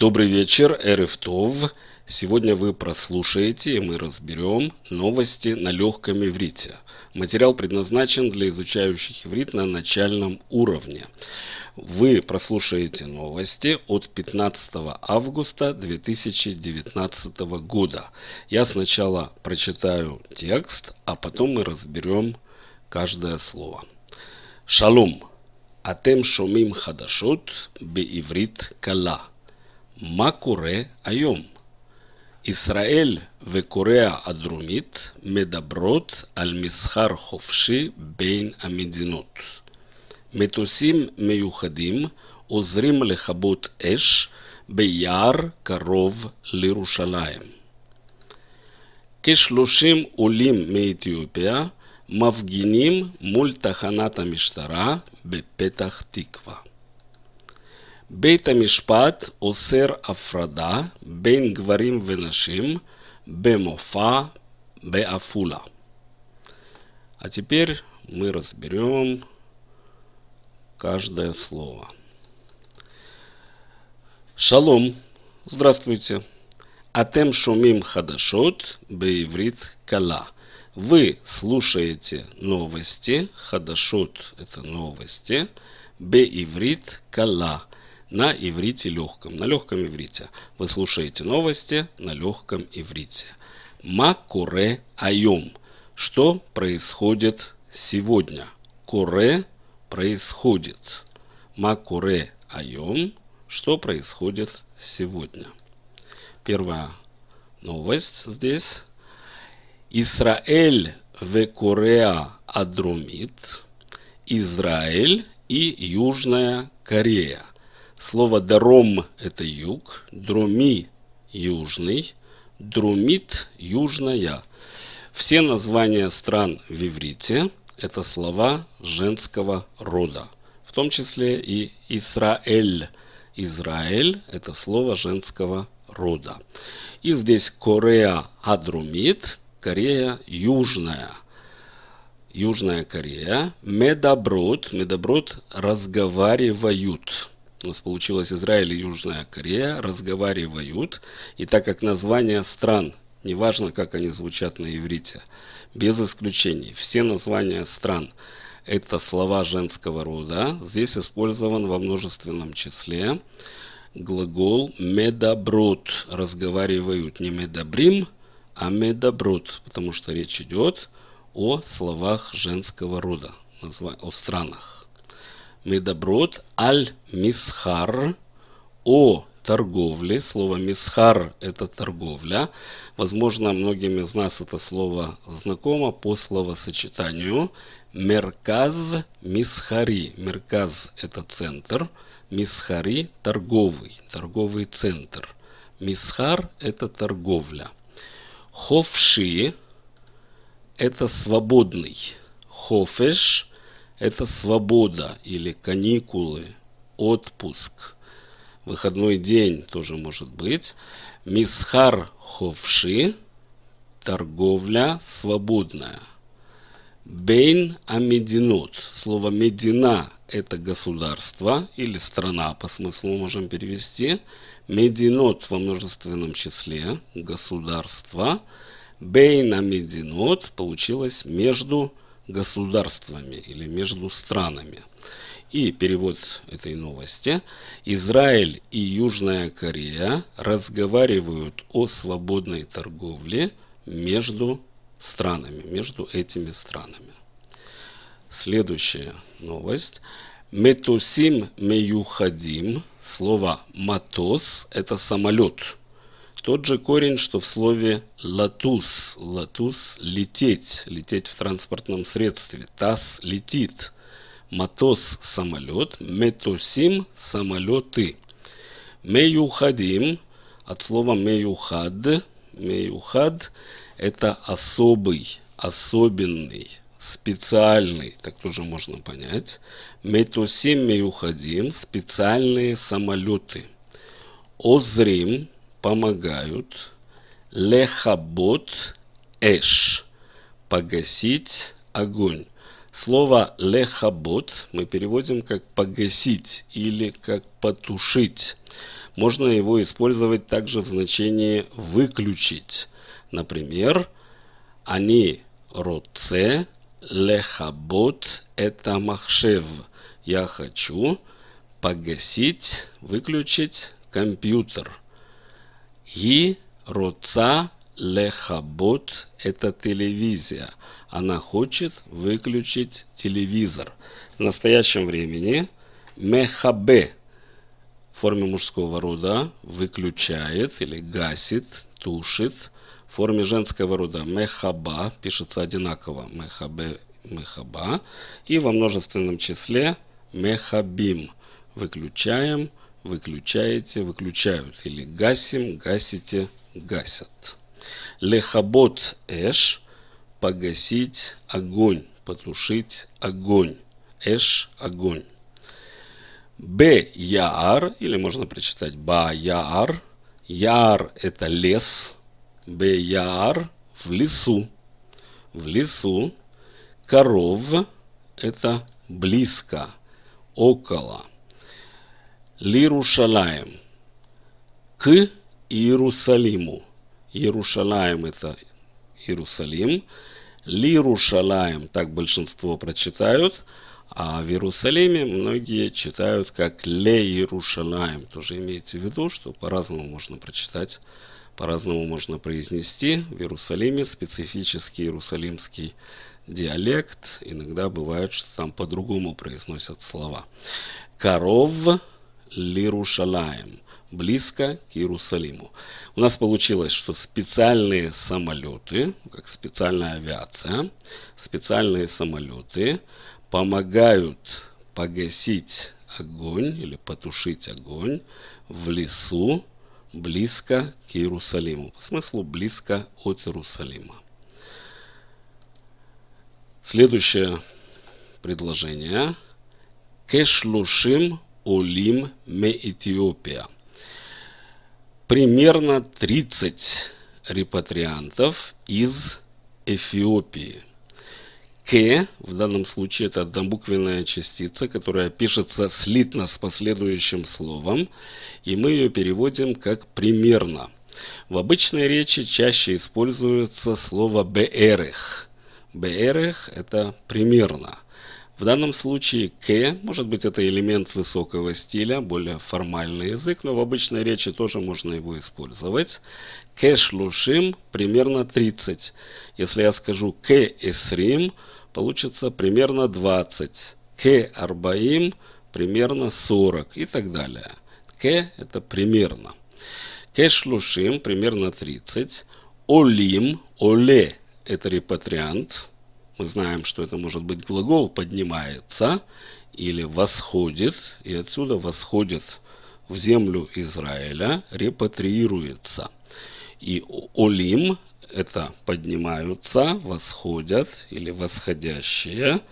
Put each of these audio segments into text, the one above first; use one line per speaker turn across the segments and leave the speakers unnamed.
Добрый вечер, РФТОВ. Сегодня вы прослушаете и мы разберем новости на легком иврите. Материал предназначен для изучающих иврит на начальном уровне. Вы прослушаете новости от 15 августа 2019 года. Я сначала прочитаю текст, а потом мы разберем каждое слово. Шалом. Атем шумим хадашут бе иврит кала. מה קורה היום? ישראל וקוריאה הדרומית מדברות על מסחר חופשי בין המדינות. מטוסים מיוחדים עוזרים לכבות אש ביער קרוב לירושלים. כ-30 עולים מאתיופיה מפגינים מול תחנת המשטרה בפתח תקווה. בית המשפט אוסר הפרדה בין גברים ונשים במופע בעפולה. А теперь мы разберем каждое слово. Шалом. Здравствуйте. Атем шумим хадашот бееврит кала. Вы слушаете новости. Хадашот – это новости. Бееврит кала – на иврите легком, на легком иврите. Вы слушаете новости на легком иврите. Ма куре айом. Что происходит сегодня? Куре происходит. Ма куре айом. Что происходит сегодня? Первая новость здесь. Израиль в Корея Адрумит. Израиль и Южная Корея – Слово «даром» – это юг, «друми» – южный, «друмит» – южная. Все названия стран в иврите – это слова женского рода, в том числе и «Исраэль». «Израиль» – это слово женского рода. И здесь Корея Адрумит, Корея Южная. Южная Корея. Медоброд. Медоброд разговаривают у нас получилось Израиль и Южная Корея, разговаривают, и так как названия стран, неважно как они звучат на иврите, без исключений, все названия стран – это слова женского рода, здесь использован во множественном числе глагол «медабрут» – разговаривают не «медабрим», а «медабрут», потому что речь идет о словах женского рода, о странах. Медоброд аль-Мисхар о торговле. Слово «мисхар» – это торговля. Возможно, многим из нас это слово знакомо по словосочетанию «мерказ мисхари». «Мерказ» – это центр, «мисхари» – торговый, торговый центр. «Мисхар» – это торговля. «Ховши» – это свободный. «Хофеш» Это свобода или каникулы, отпуск. Выходной день тоже может быть. Мисхар ховши – торговля свободная. Бейн амединут. Слово медина – это государство или страна, по смыслу можем перевести. Мединот во множественном числе – государство. Бейн амединут – получилось между государствами или между странами. И перевод этой новости. Израиль и Южная Корея разговаривают о свободной торговле между странами, между этими странами. Следующая новость. Метосим меюхадим. Слово матос – это самолет. Тот же корень, что в слове «латус». «Латус» – лететь, лететь в транспортном средстве. «Тас» – летит. «Матос» – самолет. «Метосим» – самолеты. «Меюхадим» – от слова «меюхад». «Меюхад» – это особый, особенный, специальный, так тоже можно понять. «Метосим» – «меюхадим» – специальные самолеты. «Озрим» – помогают лехабот эш – погасить огонь. Слово лехабот мы переводим как погасить или как потушить. Можно его использовать также в значении выключить. Например, они роце лехабот это махшев. Я хочу погасить, выключить компьютер. И роца лехабот – это телевизия. Она хочет выключить телевизор. В настоящем времени мехабе в форме мужского рода выключает или гасит, тушит. В форме женского рода мехаба пишется одинаково. Мехабе, мехаба. И во множественном числе мехабим. Выключаем, выключаете, выключают. Или гасим, гасите, гасят. Лехабот эш – погасить огонь, потушить огонь. Эш – огонь. Б яар, или можно прочитать ба яар. Яар – это лес. Б яар – в лесу. В лесу. Коров – это близко, около – Лирушалаем. К Иерусалиму. Иерушалаем это Иерусалим. Лирушалаем, так большинство прочитают, а в Иерусалиме многие читают как Ле Иерушалаем. Тоже имейте в виду, что по-разному можно прочитать, по-разному можно произнести. В Иерусалиме специфический иерусалимский диалект. Иногда бывает, что там по-другому произносят слова. Коров, Лирушалаем, близко к Иерусалиму. У нас получилось, что специальные самолеты, как специальная авиация, специальные самолеты помогают погасить огонь или потушить огонь в лесу близко к Иерусалиму. По смыслу близко от Иерусалима. Следующее предложение. Кешлушим Улим Ме Этиопия. Примерно 30 репатриантов из Эфиопии. К, в данном случае это однобуквенная частица, которая пишется слитно с последующим словом, и мы ее переводим как «примерно». В обычной речи чаще используется слово «берех». «Берех» – это «примерно». В данном случае «к» может быть это элемент высокого стиля, более формальный язык, но в обычной речи тоже можно его использовать. «Кэш лушим» примерно 30. Если я скажу «к эсрим», получится примерно 20. «К арбаим» примерно 40 и так далее. «К» это примерно. «Кэш лушим» примерно 30. «Олим» – «оле» – это репатриант – мы знаем, что это может быть глагол «поднимается» или «восходит». И отсюда «восходит» в землю Израиля, репатриируется. И «олим» – это «поднимаются», «восходят» или «восходящие»,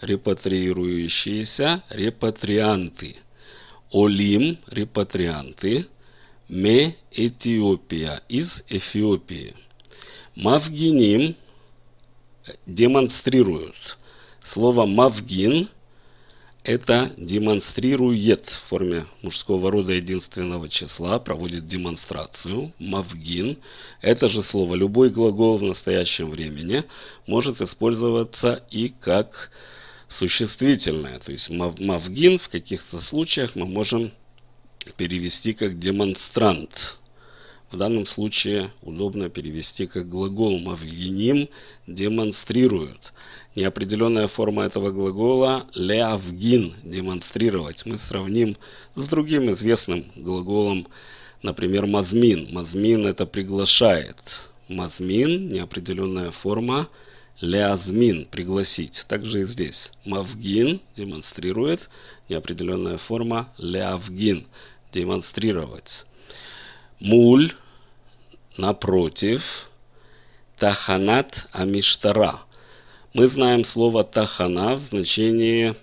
репатриирующиеся, репатрианты. Олим – репатрианты. Ме – Этиопия, из Эфиопии. Мавгиним – демонстрируют. Слово «мавгин» – это демонстрирует в форме мужского рода единственного числа, проводит демонстрацию. «Мавгин» – это же слово. Любой глагол в настоящем времени может использоваться и как существительное. То есть «мавгин» в каких-то случаях мы можем перевести как демонстрант в данном случае удобно перевести как глагол «мавгиним» демонстрируют. Неопределенная форма этого глагола «леавгин» – демонстрировать. Мы сравним с другим известным глаголом, например, «мазмин». «Мазмин» – это «приглашает». «Мазмин» – неопределенная форма «леазмин» – «пригласить». Также и здесь «мавгин» демонстрирует, неопределенная форма «леавгин» – «демонстрировать». Муль напротив Таханат Амиштара. Мы знаем слово Тахана в значении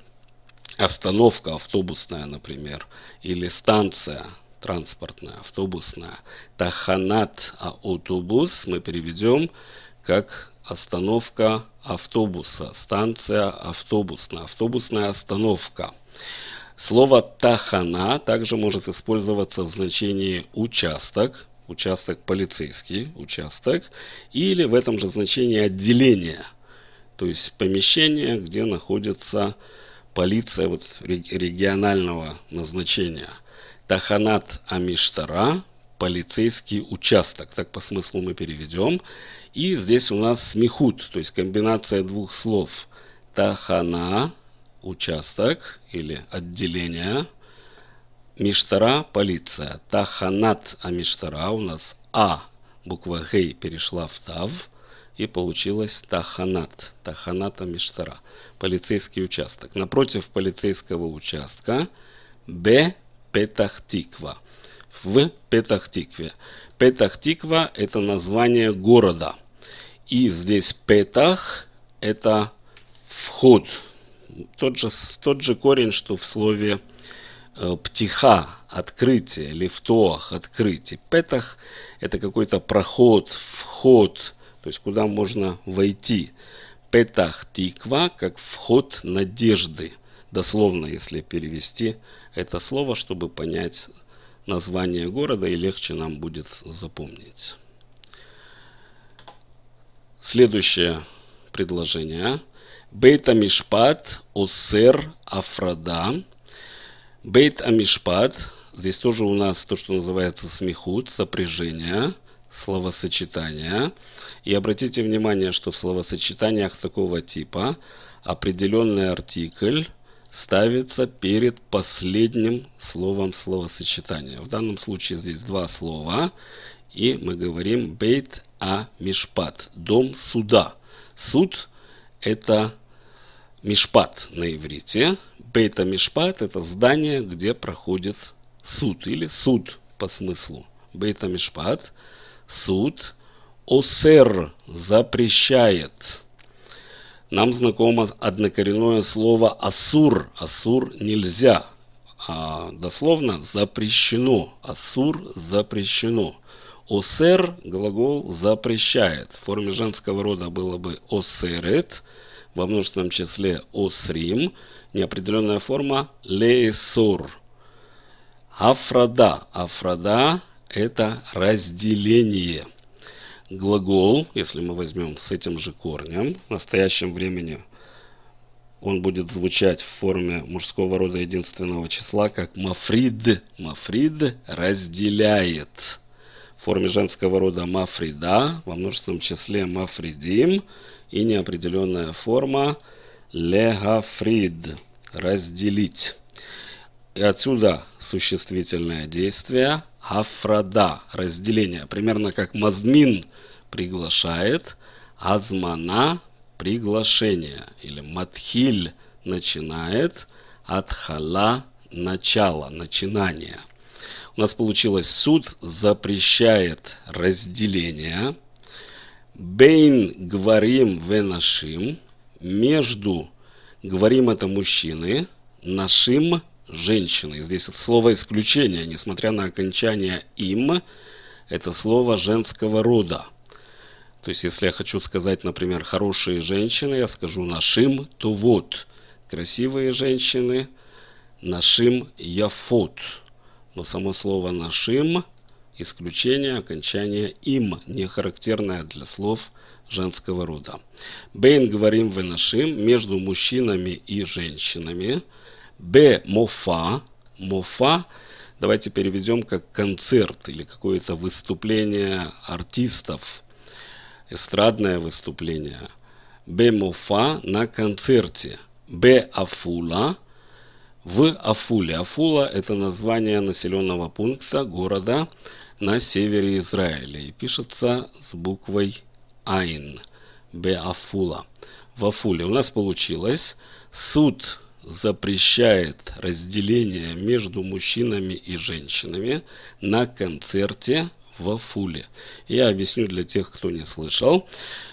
остановка автобусная, например, или станция транспортная, автобусная. Таханат а автобус мы переведем как остановка автобуса, станция автобусная, автобусная остановка. Слово «тахана» также может использоваться в значении «участок», участок полицейский, участок, или в этом же значении «отделение», то есть помещение, где находится полиция вот, регионального назначения. Таханат Амиштара – полицейский участок, так по смыслу мы переведем. И здесь у нас смехут, то есть комбинация двух слов. Тахана участок или отделение. Миштара – полиция. Таханат Амиштара у нас А, буква Гей перешла в Тав и получилось Таханат. Таханата Миштара. Полицейский участок. Напротив полицейского участка Б Петахтиква. В Петахтикве. Петахтиква – это название города. И здесь Петах – это вход – тот же, тот же корень, что в слове э, птиха, открытие, лифтоах, открытие. Петах – это какой-то проход, вход, то есть куда можно войти. Петах тиква – как вход надежды. Дословно, если перевести это слово, чтобы понять название города и легче нам будет запомнить. Следующее предложение. А? Бейт Амишпат, Осер, Афрада. Бейт Амишпат. Здесь тоже у нас то, что называется смехут, сопряжение, словосочетание. И обратите внимание, что в словосочетаниях такого типа определенный артикль ставится перед последним словом словосочетания. В данном случае здесь два слова, и мы говорим бейт а мишпат, дом суда. Суд это Мишпат на иврите. Бейта Мишпат – это здание, где проходит суд или суд по смыслу. Бейта Мишпат – суд. Осер – запрещает. Нам знакомо однокоренное слово «асур». «Асур» нельзя. А дословно запрещено. «Асур» запрещено. Осер глагол запрещает. В форме женского рода было бы осерет, во множественном числе осрим, неопределенная форма лесур. Афрода Афрода это разделение. Глагол, если мы возьмем с этим же корнем, в настоящем времени он будет звучать в форме мужского рода единственного числа как мафрид. Мафрид разделяет форме женского рода мафрида, во множественном числе мафридим и неопределенная форма легафрид – разделить. И отсюда существительное действие афрада – разделение. Примерно как мазмин приглашает, азмана – приглашение. Или матхиль начинает, атхала – начало, начинание – у нас получилось суд запрещает разделение. Бейн говорим венашим. Между говорим это мужчины, нашим женщины. Здесь слово исключение, несмотря на окончание им, это слово женского рода. То есть, если я хочу сказать, например, хорошие женщины, я скажу нашим, то вот. Красивые женщины, нашим яфот но само слово «нашим» исключение окончания «им», не характерное для слов женского рода. «Бейн говорим вы нашим» между мужчинами и женщинами. «Б» мофа. Мофа давайте переведем как концерт или какое-то выступление артистов, эстрадное выступление. «Бе мофа» на концерте. «Бе афула» в Афуле. Афула – это название населенного пункта города на севере Израиля и пишется с буквой Айн. Беафула. В Афуле у нас получилось суд запрещает разделение между мужчинами и женщинами на концерте в Афуле. Я объясню для тех, кто не слышал,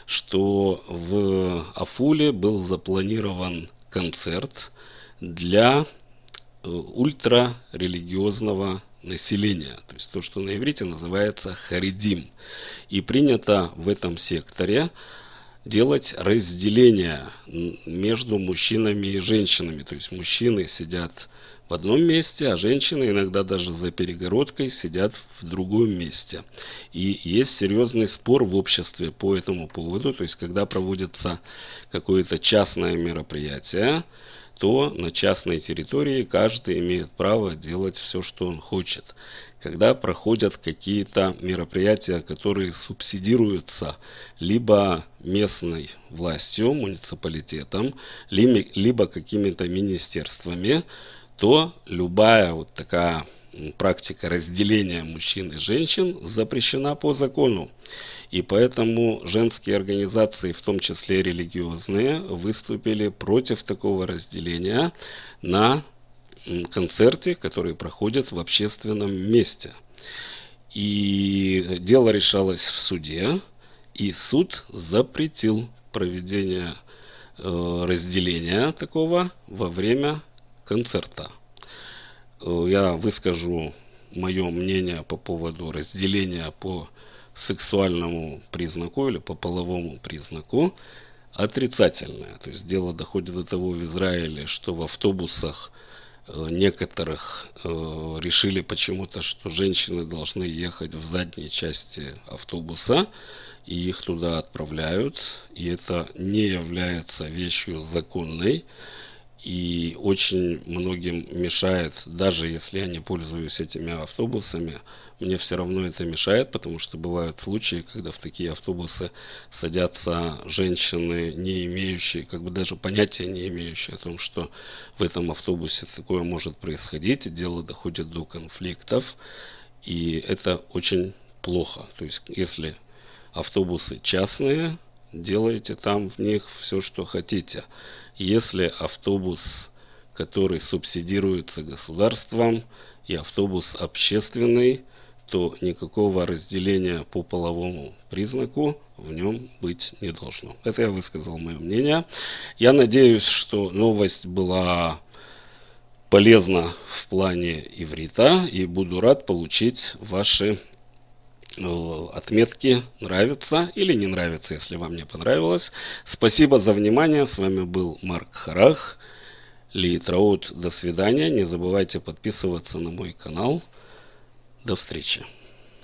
что в Афуле был запланирован концерт для Э, ультрарелигиозного населения, то есть то, что на иврите называется харидим. И принято в этом секторе делать разделение между мужчинами и женщинами. То есть мужчины сидят в одном месте, а женщины иногда даже за перегородкой сидят в другом месте. И есть серьезный спор в обществе по этому поводу. То есть когда проводится какое-то частное мероприятие, то на частной территории каждый имеет право делать все, что он хочет. Когда проходят какие-то мероприятия, которые субсидируются либо местной властью, муниципалитетом, либо какими-то министерствами, то любая вот такая практика разделения мужчин и женщин запрещена по закону. И поэтому женские организации, в том числе религиозные, выступили против такого разделения на концерте, который проходит в общественном месте. И дело решалось в суде, и суд запретил проведение э, разделения такого во время концерта. Э, я выскажу мое мнение по поводу разделения по сексуальному признаку или по половому признаку отрицательное. То есть дело доходит до того в Израиле, что в автобусах э, некоторых э, решили почему-то, что женщины должны ехать в задней части автобуса, и их туда отправляют, и это не является вещью законной и очень многим мешает, даже если я не пользуюсь этими автобусами, мне все равно это мешает, потому что бывают случаи, когда в такие автобусы садятся женщины, не имеющие, как бы даже понятия не имеющие о том, что в этом автобусе такое может происходить, и дело доходит до конфликтов, и это очень плохо. То есть если автобусы частные, делайте там в них все, что хотите. Если автобус, который субсидируется государством, и автобус общественный, то никакого разделения по половому признаку в нем быть не должно. Это я высказал мое мнение. Я надеюсь, что новость была полезна в плане иврита и буду рад получить ваши Э, отметки, нравится или не нравится, если вам не понравилось. Спасибо за внимание. С вами был Марк Харах. Литраут. До свидания. Не забывайте подписываться на мой канал. До встречи.